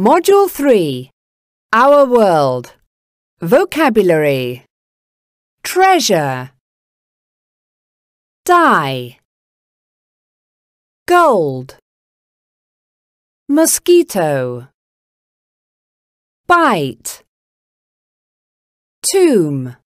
Module 3 Our World Vocabulary Treasure Die Gold Mosquito Bite Tomb